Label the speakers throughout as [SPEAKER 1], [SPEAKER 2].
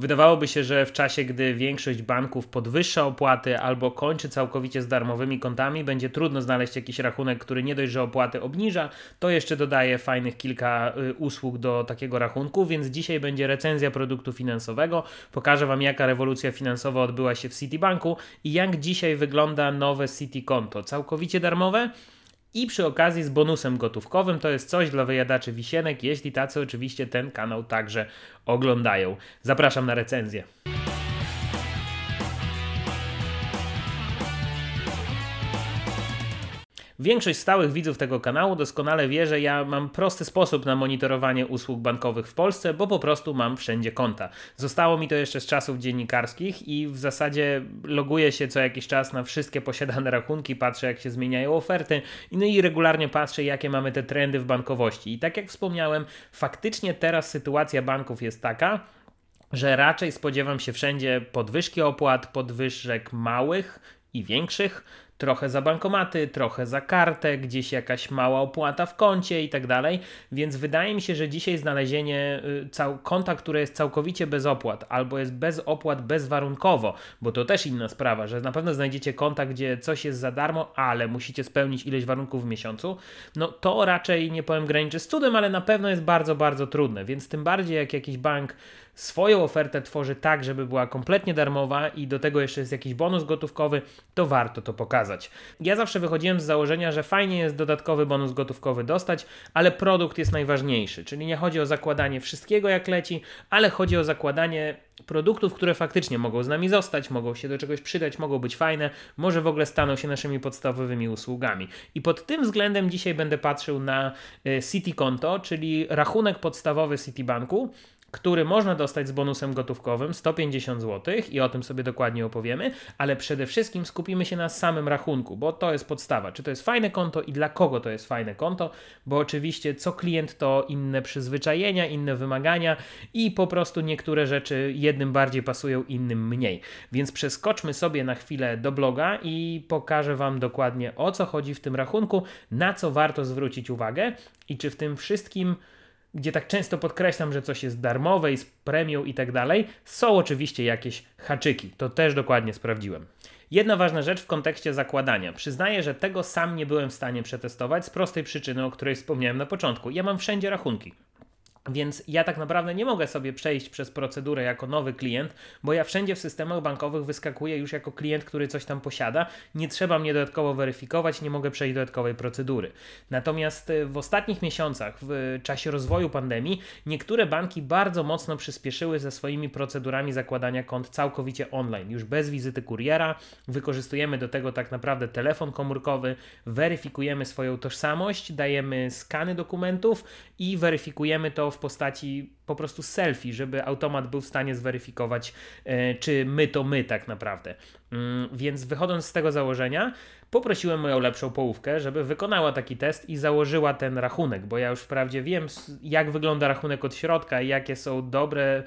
[SPEAKER 1] Wydawałoby się, że w czasie, gdy większość banków podwyższa opłaty albo kończy całkowicie z darmowymi kontami, będzie trudno znaleźć jakiś rachunek, który nie dość, że opłaty obniża, to jeszcze dodaje fajnych kilka y, usług do takiego rachunku, więc dzisiaj będzie recenzja produktu finansowego. Pokażę Wam, jaka rewolucja finansowa odbyła się w Citibanku i jak dzisiaj wygląda nowe City konto. Całkowicie darmowe? i przy okazji z bonusem gotówkowym. To jest coś dla wyjadaczy wisienek, jeśli tacy oczywiście ten kanał także oglądają. Zapraszam na recenzję. Większość stałych widzów tego kanału doskonale wie, że ja mam prosty sposób na monitorowanie usług bankowych w Polsce, bo po prostu mam wszędzie konta. Zostało mi to jeszcze z czasów dziennikarskich i w zasadzie loguję się co jakiś czas na wszystkie posiadane rachunki, patrzę jak się zmieniają oferty no i regularnie patrzę jakie mamy te trendy w bankowości. I tak jak wspomniałem, faktycznie teraz sytuacja banków jest taka, że raczej spodziewam się wszędzie podwyżki opłat, podwyżek małych i większych, trochę za bankomaty, trochę za kartę, gdzieś jakaś mała opłata w koncie i tak dalej. Więc wydaje mi się, że dzisiaj znalezienie y, cał- konta, które jest całkowicie bez opłat albo jest bez opłat bezwarunkowo, bo to też inna sprawa, że na pewno znajdziecie konta, gdzie coś jest za darmo, ale musicie spełnić ileś warunków w miesiącu, no to raczej nie powiem graniczy z cudem, ale na pewno jest bardzo, bardzo trudne. Więc tym bardziej jak jakiś bank swoją ofertę tworzy tak, żeby była kompletnie darmowa i do tego jeszcze jest jakiś bonus gotówkowy, to warto to pokazać. Ja zawsze wychodziłem z założenia, że fajnie jest dodatkowy bonus gotówkowy dostać, ale produkt jest najważniejszy, czyli nie chodzi o zakładanie wszystkiego jak leci, ale chodzi o zakładanie produktów, które faktycznie mogą z nami zostać, mogą się do czegoś przydać, mogą być fajne, może w ogóle staną się naszymi podstawowymi usługami. I pod tym względem dzisiaj będę patrzył na y, City Konto, czyli rachunek podstawowy Citibanku, który można dostać z bonusem gotówkowym 150 zł i o tym sobie dokładnie opowiemy, ale przede wszystkim skupimy się na samym rachunku, bo to jest podstawa. Czy to jest fajne konto i dla kogo to jest fajne konto, bo oczywiście co klient to inne przyzwyczajenia, inne wymagania i po prostu niektóre rzeczy jednym bardziej pasują, innym mniej. Więc przeskoczmy sobie na chwilę do bloga i pokażę Wam dokładnie o co chodzi w tym rachunku, na co warto zwrócić uwagę i czy w tym wszystkim gdzie tak często podkreślam, że coś jest darmowe i z premią i tak dalej, są oczywiście jakieś haczyki. To też dokładnie sprawdziłem. Jedna ważna rzecz w kontekście zakładania. Przyznaję, że tego sam nie byłem w stanie przetestować z prostej przyczyny, o której wspomniałem na początku. Ja mam wszędzie rachunki. Więc ja tak naprawdę nie mogę sobie przejść przez procedurę jako nowy klient, bo ja wszędzie w systemach bankowych wyskakuję już jako klient, który coś tam posiada. Nie trzeba mnie dodatkowo weryfikować, nie mogę przejść dodatkowej procedury. Natomiast y, w ostatnich miesiącach, w czasie rozwoju pandemii, niektóre banki bardzo mocno przyspieszyły ze swoimi procedurami zakładania kont całkowicie online, już bez wizyty kuriera. Wykorzystujemy do tego tak naprawdę telefon komórkowy, weryfikujemy swoją tożsamość, dajemy skany dokumentów i weryfikujemy to w postaci po prostu selfie, żeby automat był w stanie zweryfikować, e, czy my to my tak naprawdę. Mm, więc wychodząc z tego założenia, poprosiłem moją lepszą połówkę, żeby wykonała taki test i założyła ten rachunek, bo ja już wprawdzie wiem, jak wygląda rachunek od środka i jakie są dobre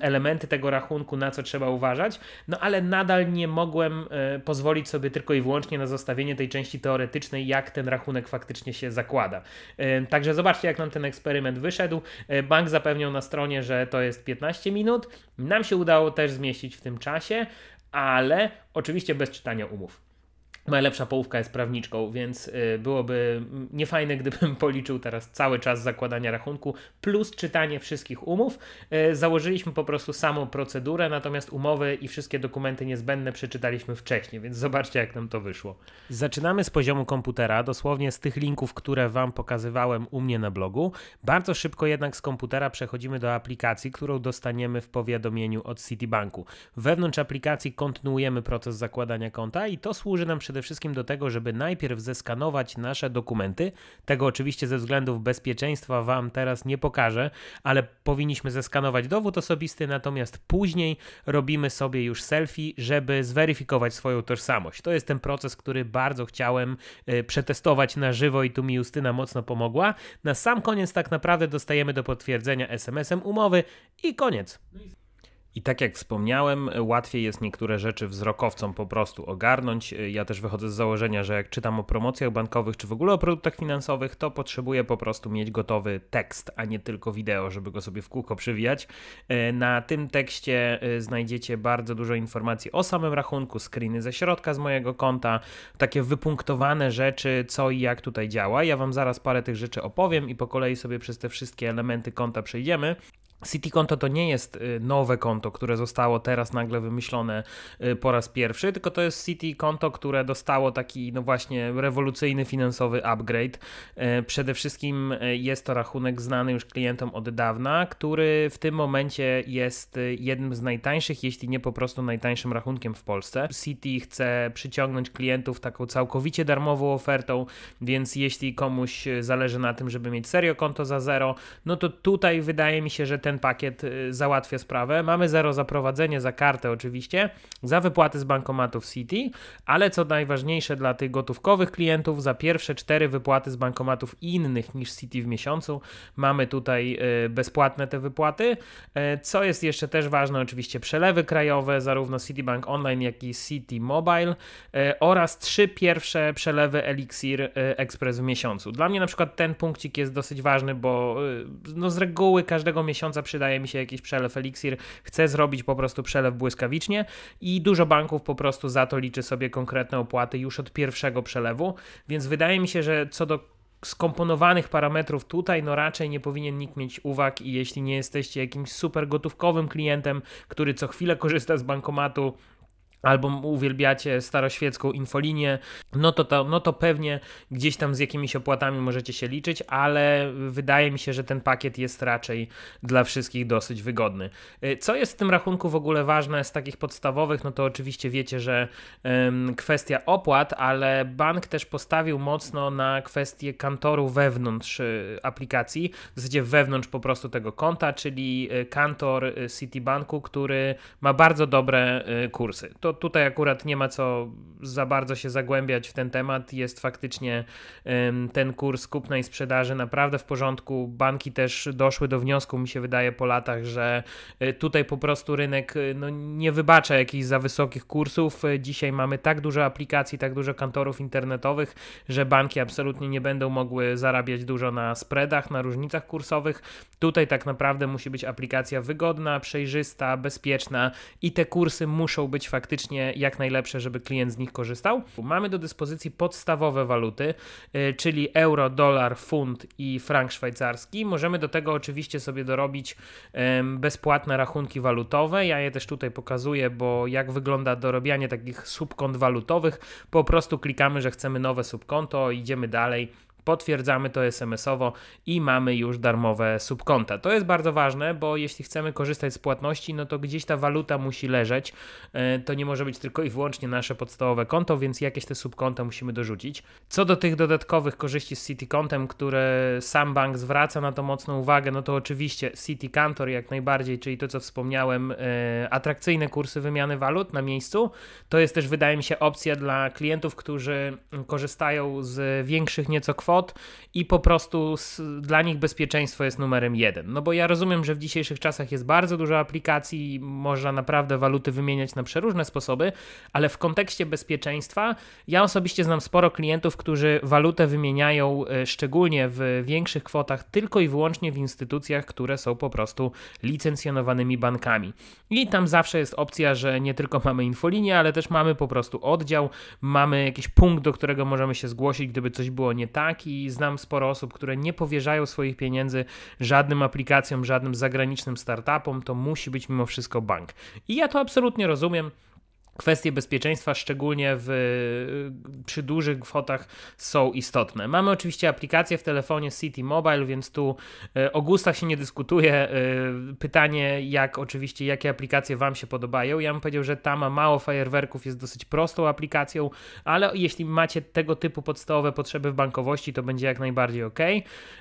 [SPEAKER 1] elementy tego rachunku, na co trzeba uważać, no ale nadal nie mogłem e, pozwolić sobie tylko i wyłącznie na zostawienie tej części teoretycznej, jak ten rachunek faktycznie się zakłada. E, także zobaczcie, jak nam ten eksperyment wyszedł. Bank zapewniał na stronie, że to jest 15 minut. Nam się udało też zmieścić w tym czasie, ale oczywiście bez czytania umów. Moja lepsza połówka jest prawniczką, więc y, byłoby niefajne, gdybym policzył teraz cały czas zakładania rachunku plus czytanie wszystkich umów. Y, założyliśmy po prostu samą procedurę, natomiast umowy i wszystkie dokumenty niezbędne przeczytaliśmy wcześniej, więc zobaczcie, jak nam to wyszło. Zaczynamy z poziomu komputera, dosłownie z tych linków, które Wam pokazywałem u mnie na blogu. Bardzo szybko jednak z komputera przechodzimy do aplikacji, którą dostaniemy w powiadomieniu od Citibanku. Wewnątrz aplikacji kontynuujemy proces zakładania konta i to służy nam przede przede wszystkim do tego, żeby najpierw zeskanować nasze dokumenty. Tego oczywiście ze względów bezpieczeństwa Wam teraz nie pokażę, ale powinniśmy zeskanować dowód osobisty, natomiast później robimy sobie już selfie, żeby zweryfikować swoją tożsamość. To jest ten proces, który bardzo chciałem y, przetestować na żywo i tu mi Justyna mocno pomogła. Na sam koniec tak naprawdę dostajemy do potwierdzenia SMS-em umowy i koniec. No i tak jak wspomniałem, łatwiej jest niektóre rzeczy wzrokowcom po prostu ogarnąć. Ja też wychodzę z założenia, że jak czytam o promocjach bankowych czy w ogóle o produktach finansowych, to potrzebuję po prostu mieć gotowy tekst, a nie tylko wideo, żeby go sobie w kółko przywijać. E, na tym tekście e, znajdziecie bardzo dużo informacji o samym rachunku, screeny ze środka z mojego konta, takie wypunktowane rzeczy, co i jak tutaj działa. Ja Wam zaraz parę tych rzeczy opowiem i po kolei sobie przez te wszystkie elementy konta przejdziemy. City konto to nie jest y, nowe konto, które zostało teraz nagle wymyślone y, po raz pierwszy, tylko to jest City konto, które dostało taki, no właśnie, rewolucyjny finansowy upgrade. Y, przede wszystkim jest to rachunek znany już klientom od dawna, który w tym momencie jest jednym z najtańszych, jeśli nie po prostu najtańszym rachunkiem w Polsce. City chce przyciągnąć klientów taką całkowicie darmową ofertą, więc jeśli komuś zależy na tym, żeby mieć serio konto za zero, no to tutaj wydaje mi się, że te ten pakiet y, załatwia sprawę. Mamy zero zaprowadzenie za kartę oczywiście, za wypłaty z bankomatów City, ale co najważniejsze dla tych gotówkowych klientów, za pierwsze cztery wypłaty z bankomatów innych niż City w miesiącu mamy tutaj y, bezpłatne te wypłaty. Y, co jest jeszcze też ważne, oczywiście przelewy krajowe, zarówno Citibank Online, jak i City Mobile oraz trzy pierwsze przelewy Elixir Express w miesiącu. Dla mnie na przykład ten punkcik jest dosyć ważny, bo no, z reguły każdego miesiąca miesiąca przydaje mi się jakiś przelew eliksir, chcę zrobić po prostu przelew błyskawicznie i dużo banków po prostu za to liczy sobie konkretne opłaty już od pierwszego przelewu, więc wydaje mi się, że co do skomponowanych parametrów tutaj, no raczej nie powinien nikt mieć uwag i jeśli nie jesteście jakimś super gotówkowym klientem, który co chwilę korzysta z bankomatu, albo uwielbiacie staroświecką infolinię, no to, to, no to pewnie gdzieś tam z jakimiś opłatami możecie się liczyć, ale wydaje mi się, że ten pakiet jest raczej dla wszystkich dosyć wygodny. Y, co jest w tym rachunku w ogóle ważne z takich podstawowych, no to oczywiście wiecie, że kwestia opłat, ale bank też postawił mocno na kwestię kantoru wewnątrz y, aplikacji, w zasadzie wewnątrz po prostu tego konta, czyli y, kantor Citibanku, który ma bardzo dobre kursy. To to tutaj akurat nie ma co za bardzo się zagłębiać w ten temat. Jest faktycznie ten kurs kupna i sprzedaży naprawdę w porządku. Banki też doszły do wniosku, mi się wydaje, po latach, że e, tutaj po prostu rynek e, no, nie wybacza jakichś za wysokich kursów. E, dzisiaj mamy tak dużo aplikacji, tak dużo kantorów internetowych, że banki absolutnie nie będą mogły zarabiać dużo na spreadach, na różnicach kursowych. Tutaj tak naprawdę musi być aplikacja wygodna, przejrzysta, bezpieczna i te kursy muszą być faktycznie faktycznie jak najlepsze, żeby klient z nich korzystał. Mamy do dyspozycji podstawowe waluty, y, czyli euro, dolar, funt i frank szwajcarski. Możemy do tego oczywiście sobie dorobić bezpłatne rachunki walutowe. Ja je też tutaj pokazuję, bo jak wygląda dorobianie takich subkont walutowych, po prostu klikamy, że chcemy nowe subkonto, idziemy dalej potwierdzamy to SMS-owo i mamy już darmowe subkonta. To jest bardzo ważne, bo jeśli chcemy korzystać z płatności, no to gdzieś ta waluta musi leżeć. E, to nie może być tylko i wyłącznie nasze podstawowe konto, więc jakieś te subkonta musimy dorzucić. Co do tych dodatkowych korzyści z CityContem, które sam bank zwraca na to mocną uwagę, no to oczywiście City Cantor jak najbardziej, czyli to co wspomniałem, e, atrakcyjne kursy wymiany walut na miejscu. To jest też wydaje mi się opcja dla klientów, którzy korzystają z większych nieco kwot, i po prostu z, dla nich bezpieczeństwo jest numerem jeden. No bo ja rozumiem, że w dzisiejszych czasach jest bardzo dużo aplikacji, można naprawdę waluty wymieniać na przeróżne sposoby, ale w kontekście bezpieczeństwa ja osobiście znam sporo klientów, którzy walutę wymieniają e, szczególnie w większych kwotach tylko i wyłącznie w instytucjach, które są po prostu licencjonowanymi bankami. I tam zawsze jest opcja, że nie tylko mamy infolinię, ale też mamy po prostu oddział, mamy jakiś punkt, do którego możemy się zgłosić, gdyby coś było nie tak i znam sporo osób, które nie powierzają swoich pieniędzy żadnym aplikacjom, żadnym zagranicznym startupom, to musi być mimo wszystko bank. I ja to absolutnie rozumiem kwestie bezpieczeństwa, szczególnie w, przy dużych kwotach, są istotne. Mamy oczywiście aplikację w telefonie City Mobile, więc tu e, o gustach się nie dyskutuje. E, pytanie, jak oczywiście, jakie aplikacje Wam się podobają. Ja bym powiedział, że ta ma mało fajerwerków, jest dosyć prostą aplikacją, ale jeśli macie tego typu podstawowe potrzeby w bankowości, to będzie jak najbardziej ok.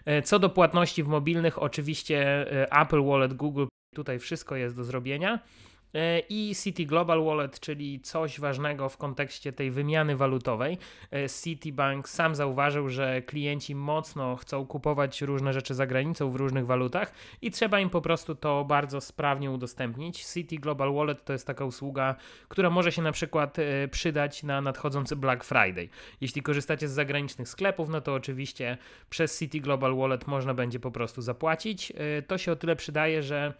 [SPEAKER 1] E, co do płatności w mobilnych, oczywiście Apple Wallet, Google, tutaj wszystko jest do zrobienia. E, i City Global Wallet, czyli coś ważnego w kontekście tej wymiany walutowej. E, Citibank sam zauważył, że klienci mocno chcą kupować różne rzeczy za granicą w różnych walutach i trzeba im po prostu to bardzo sprawnie udostępnić. City Global Wallet to jest taka usługa, która może się na przykład e, przydać na nadchodzący Black Friday. Jeśli korzystacie z zagranicznych sklepów, no to oczywiście przez City Global Wallet można będzie po prostu zapłacić. To się o tyle przydaje, że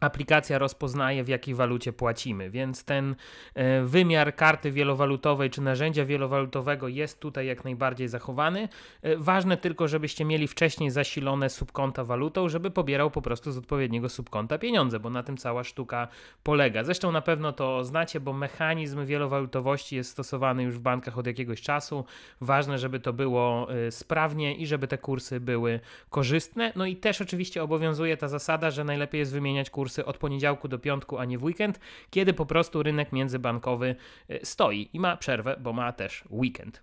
[SPEAKER 1] aplikacja rozpoznaje, w jakiej walucie płacimy, więc ten e, wymiar karty wielowalutowej czy narzędzia wielowalutowego jest tutaj jak najbardziej zachowany. E, ważne tylko, żebyście mieli wcześniej zasilone subkonta walutą, żeby pobierał po prostu z odpowiedniego subkonta pieniądze, bo na tym cała sztuka polega. Zresztą na pewno to znacie, bo mechanizm wielowalutowości jest stosowany już w bankach od jakiegoś czasu. Ważne, żeby to było e, sprawnie i żeby te kursy były korzystne. No i też oczywiście obowiązuje ta zasada, że najlepiej jest wymieniać kursy kursy od poniedziałku do piątku, a nie w weekend, kiedy po prostu rynek międzybankowy y, stoi i ma przerwę, bo ma też weekend.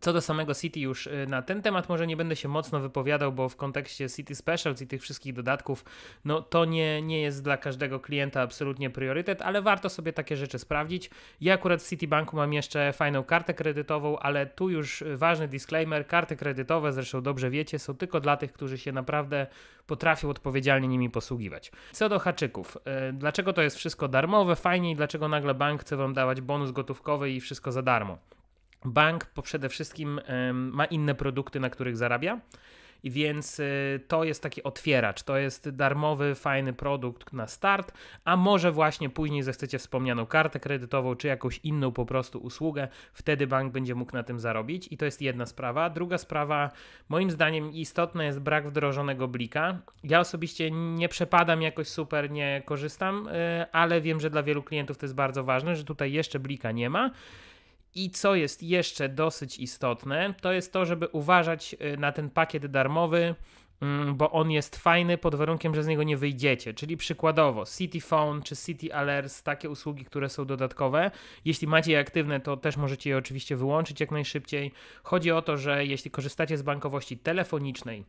[SPEAKER 1] Co do samego City już y, na ten temat może nie będę się mocno wypowiadał, bo w kontekście City Specials i tych wszystkich dodatków, no to nie, nie jest dla każdego klienta absolutnie priorytet, ale warto sobie takie rzeczy sprawdzić. Ja akurat w Citibanku mam jeszcze fajną kartę kredytową, ale tu już y, ważny disclaimer, karty kredytowe, zresztą dobrze wiecie, są tylko dla tych, którzy się naprawdę potrafią odpowiedzialnie nimi posługiwać. Co do haczyków, y, dlaczego to jest wszystko darmowe, fajnie i dlaczego nagle bank chce Wam dawać bonus gotówkowy i wszystko za darmo? Bank po przede wszystkim ma inne produkty, na których zarabia. I więc y, to jest taki otwieracz, to jest darmowy, fajny produkt na start, a może właśnie później zechcecie wspomnianą kartę kredytową, czy jakąś inną po prostu usługę, wtedy bank będzie mógł na tym zarobić i to jest jedna sprawa. Druga sprawa, moim zdaniem istotna jest brak wdrożonego blika. Ja osobiście nie przepadam jakoś super, nie korzystam, y, ale wiem, że dla wielu klientów to jest bardzo ważne, że tutaj jeszcze blika nie ma i co jest jeszcze dosyć istotne, to jest to, żeby uważać y, na ten pakiet darmowy, mm, bo on jest fajny pod warunkiem, że z niego nie wyjdziecie. Czyli przykładowo City Phone czy City Alerts, takie usługi, które są dodatkowe. Jeśli macie je aktywne, to też możecie je oczywiście wyłączyć jak najszybciej. Chodzi o to, że jeśli korzystacie z bankowości telefonicznej,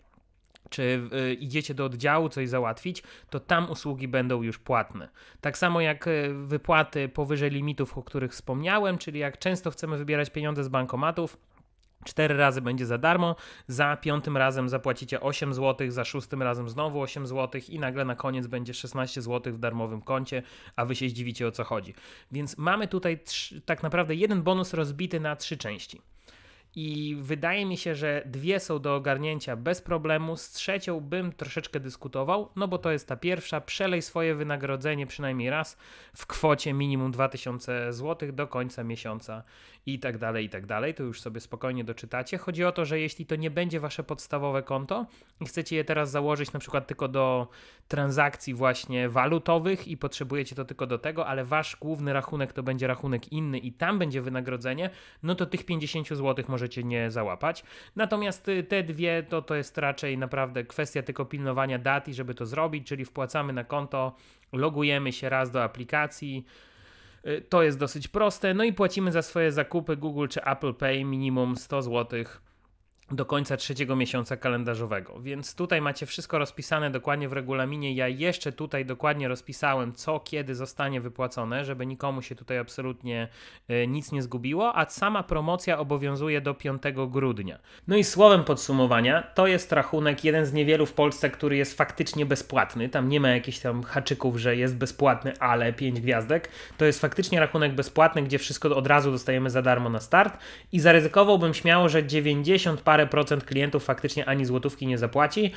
[SPEAKER 1] czy y, idziecie do oddziału coś załatwić, to tam usługi będą już płatne. Tak samo jak y, wypłaty powyżej limitów, o których wspomniałem, czyli jak często chcemy wybierać pieniądze z bankomatów, Cztery razy będzie za darmo, za piątym razem zapłacicie 8 zł, za szóstym razem znowu 8 zł i nagle na koniec będzie 16 zł w darmowym koncie, a wy się zdziwicie o co chodzi. Więc mamy tutaj trz, tak naprawdę jeden bonus rozbity na trzy części. I wydaje mi się, że dwie są do ogarnięcia bez problemu. Z trzecią bym troszeczkę dyskutował, no bo to jest ta pierwsza. Przelej swoje wynagrodzenie przynajmniej raz w kwocie minimum 2000 zł do końca miesiąca i tak dalej, i tak dalej. To już sobie spokojnie doczytacie. Chodzi o to, że jeśli to nie będzie wasze podstawowe konto i chcecie je teraz założyć na przykład tylko do transakcji właśnie walutowych i potrzebujecie to tylko do tego, ale wasz główny rachunek to będzie rachunek inny i tam będzie wynagrodzenie, no to tych 50 zł może możecie nie załapać. Natomiast y, te dwie to, to jest raczej naprawdę kwestia tylko pilnowania dat i żeby to zrobić, czyli wpłacamy na konto, logujemy się raz do aplikacji. Y, to jest dosyć proste. No i płacimy za swoje zakupy Google czy Apple Pay minimum 100 złotych do końca trzeciego miesiąca kalendarzowego. Więc tutaj macie wszystko rozpisane dokładnie w regulaminie. Ja jeszcze tutaj dokładnie rozpisałem, co kiedy zostanie wypłacone, żeby nikomu się tutaj absolutnie e, nic nie zgubiło, a sama promocja obowiązuje do 5 grudnia. No i słowem podsumowania, to jest rachunek jeden z niewielu w Polsce, który jest faktycznie bezpłatny. Tam nie ma jakichś tam haczyków, że jest bezpłatny, ale 5 gwiazdek. To jest faktycznie rachunek bezpłatny, gdzie wszystko od razu dostajemy za darmo na start i zaryzykowałbym śmiało, że 90 parę parę procent klientów faktycznie ani złotówki nie zapłaci,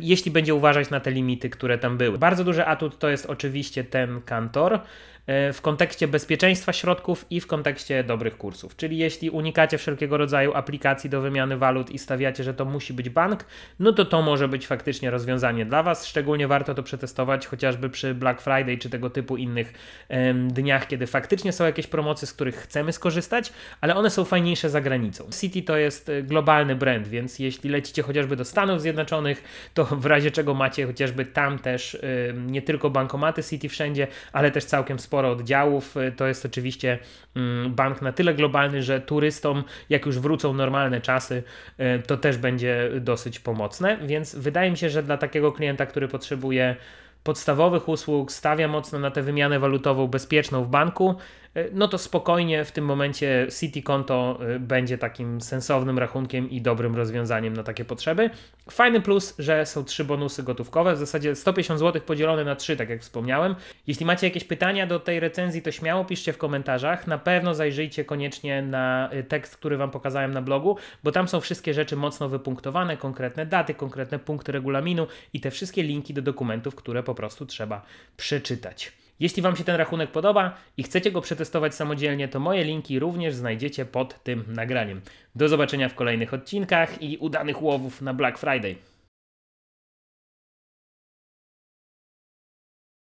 [SPEAKER 1] jeśli będzie uważać na te limity, które tam były. Bardzo duży atut to jest oczywiście ten kantor. E, w kontekście bezpieczeństwa środków i w kontekście dobrych kursów. Czyli jeśli unikacie wszelkiego rodzaju aplikacji do wymiany walut i stawiacie, że to musi być bank, no to to może być faktycznie rozwiązanie dla Was. Szczególnie warto to przetestować chociażby przy Black Friday czy tego typu innych em, dniach, kiedy faktycznie są jakieś promocje, z których chcemy skorzystać, ale one są fajniejsze za granicą. City to jest e, globalny brand, więc jeśli lecicie chociażby do Stanów Zjednoczonych, to w razie czego macie chociażby tam też y, nie tylko bankomaty City wszędzie, ale też całkiem sporo sporo oddziałów. Y, to jest oczywiście mm, bank na tyle globalny, że turystom, jak już wrócą normalne czasy, y, to też będzie dosyć pomocne. Więc wydaje mi się, że dla takiego klienta, który potrzebuje podstawowych usług, stawia mocno na tę wymianę walutową bezpieczną w banku, E, no to spokojnie w tym momencie City konto e, będzie takim sensownym rachunkiem i dobrym rozwiązaniem na takie potrzeby. Fajny plus, że są trzy bonusy gotówkowe, w zasadzie 150 zł podzielone na trzy, tak jak wspomniałem. Jeśli macie jakieś pytania do tej recenzji, to śmiało piszcie w komentarzach. Na pewno zajrzyjcie koniecznie na e, tekst, który Wam pokazałem na blogu, bo tam są wszystkie rzeczy mocno wypunktowane, konkretne daty, konkretne punkty regulaminu i te wszystkie linki do dokumentów, które po prostu trzeba przeczytać. Jeśli Wam się ten rachunek podoba i chcecie go przetestować samodzielnie, to moje linki również znajdziecie pod tym nagraniem. Do zobaczenia w kolejnych odcinkach i udanych łowów na Black Friday.